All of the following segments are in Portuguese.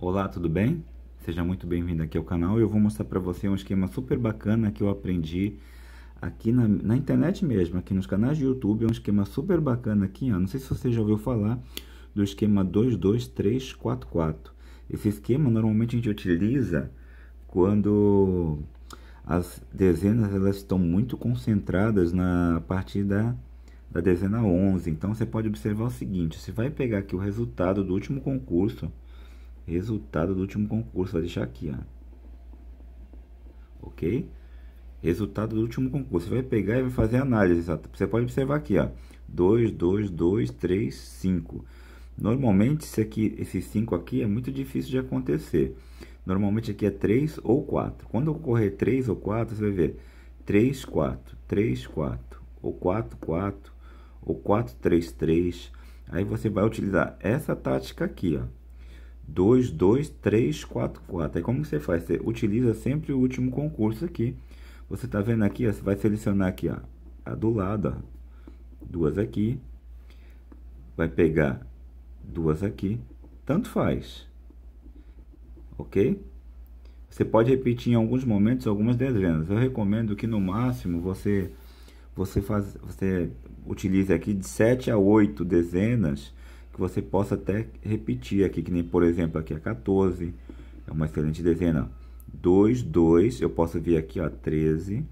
Olá, tudo bem? Seja muito bem-vindo aqui ao canal. Eu vou mostrar para você um esquema super bacana que eu aprendi aqui na, na, internet mesmo, aqui nos canais de YouTube. É um esquema super bacana aqui, ó. Não sei se você já ouviu falar do esquema 22344. Esse esquema normalmente a gente utiliza quando as dezenas elas estão muito concentradas na parte da da dezena 11. Então você pode observar o seguinte, você vai pegar aqui o resultado do último concurso Resultado do último concurso. Vai deixar aqui, ó. Ok? Resultado do último concurso. Você vai pegar e vai fazer análise. Sabe? Tá? Você pode observar aqui, ó. 2, 2, 2, 3, 5. Normalmente, esse aqui, esses 5 aqui é muito difícil de acontecer. Normalmente aqui é 3 ou 4. Quando ocorrer 3 ou 4, você vai ver 3, 4, 3, 4, ou 4, 4, ou 4, 3, 3. Aí você vai utilizar essa tática aqui, ó. 2, 2, 3, 4, 4. Aí como você faz? Você utiliza sempre o último concurso aqui. Você tá vendo aqui, ó, você vai selecionar aqui ó, a do lado, ó, duas aqui. Vai pegar duas aqui. Tanto faz. Ok? Você pode repetir em alguns momentos algumas dezenas. Eu recomendo que no máximo você, você, faz, você utilize aqui de 7 a 8 dezenas que você possa até repetir aqui, que nem por exemplo aqui é a 14, é uma excelente dezena. 2, 2, eu posso vir aqui, ó, 13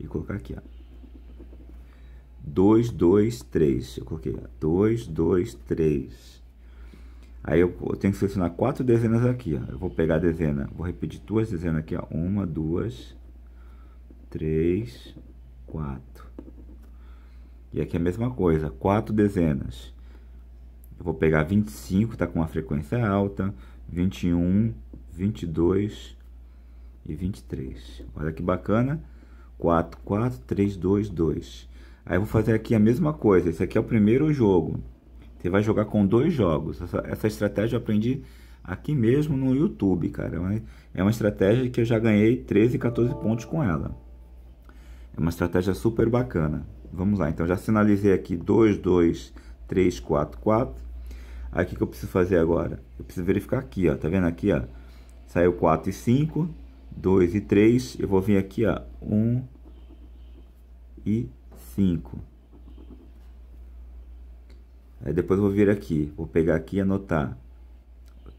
e colocar aqui, ó. 2, 2, 3. Eu coloquei, ó, 2, 2, 3. Aí eu, tenho que selecionar quatro dezenas aqui, ó. Eu vou pegar a dezena, vou repetir duas dezenas aqui, ó. Uma, duas, três, quatro. E aqui é a mesma coisa, quatro dezenas. Eu vou pegar 25, está com uma frequência alta, 21, 22 e 23. Olha que bacana. 4, 4, 3, 2, 2. Aí eu vou fazer aqui a mesma coisa. Esse aqui é o primeiro jogo. Você vai jogar com dois jogos. Essa, essa estratégia eu aprendi aqui mesmo no YouTube, cara. É uma é estratégia que eu já ganhei 13, 14 pontos com ela. É uma estratégia super bacana. Vamos lá, então já sinalizei aqui 2, 2, 344. Aqui que eu preciso fazer agora? Eu preciso verificar aqui, ó. Tá vendo aqui, ó? Saiu 4 e 5, 2 e 3. Eu vou vir aqui, ó. 1 e 5. Aí depois eu vou vir aqui. Vou pegar aqui e anotar.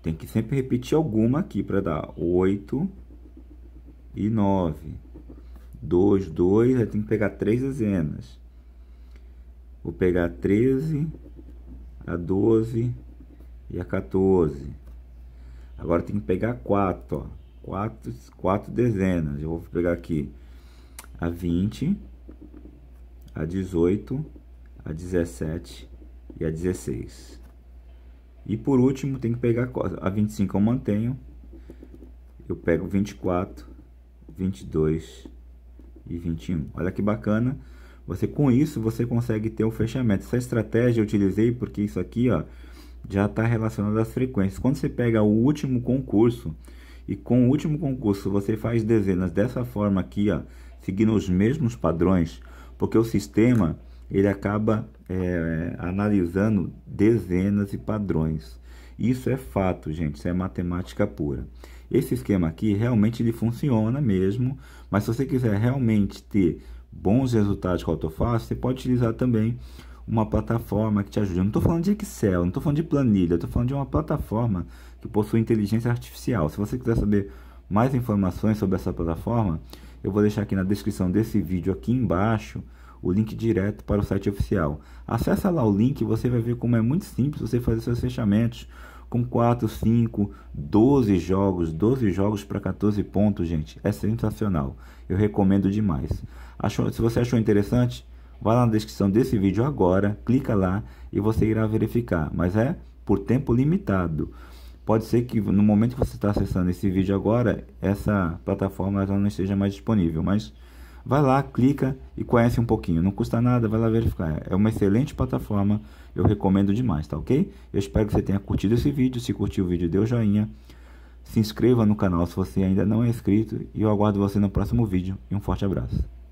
Tem que sempre repetir alguma aqui para dar 8 e 9. 2, 2. Aí tem que pegar 3 dezenas. Vou pegar a 13, a 12 e a 14. Agora tem que pegar 4, ó. 4, 4 dezenas. Eu vou pegar aqui a 20, a 18, a 17 e a 16. E por último, tem que pegar a 25 eu mantenho. Eu pego 24, 22 e 21. Olha que bacana. Você com isso você consegue ter um fechamento. Essa estratégia eu utilizei porque isso aqui, ó, já está relacionado às frequências. Quando você pega o último concurso e com o último concurso você faz dezenas dessa forma aqui, ó, seguindo os mesmos padrões, porque o sistema ele acaba é, analisando dezenas e padrões. Isso é fato, gente, isso é matemática pura. Esse esquema aqui realmente ele funciona mesmo, mas se você quiser realmente ter bons resultados com a Autofácil, você pode utilizar também uma plataforma que te ajude. Eu não estou falando de Excel, não estou falando de planilha, estou falando de uma plataforma que possui inteligência artificial. Se você quiser saber mais informações sobre essa plataforma, eu vou deixar aqui na descrição desse vídeo aqui embaixo o link direto para o site oficial. Acesse lá o link, e você vai ver como é muito simples você fazer seus fechamentos, com 4, 5, 12 jogos, 12 jogos para 14 pontos, gente, é sensacional. Eu recomendo demais. Achou, se você achou interessante, vá lá na descrição desse vídeo agora, clica lá e você irá verificar, mas é por tempo limitado. Pode ser que no momento que você está acessando esse vídeo agora, essa plataforma já não esteja mais disponível, mas vai lá, clica e conhece um pouquinho. Não custa nada, vai lá verificar. É uma excelente plataforma, eu recomendo demais, tá ok? Eu espero que você tenha curtido esse vídeo. Se curtiu o vídeo, dê o um joinha. Se inscreva no canal se você ainda não é inscrito. E eu aguardo você no próximo vídeo. E um forte abraço.